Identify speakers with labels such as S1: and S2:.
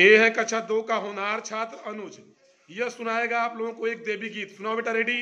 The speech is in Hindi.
S1: ए है कक्षा दो का होनार छात्र अनुज यह सुनाएगा आप लोगों को एक देवी गीत सुनाओ बेटा रेडी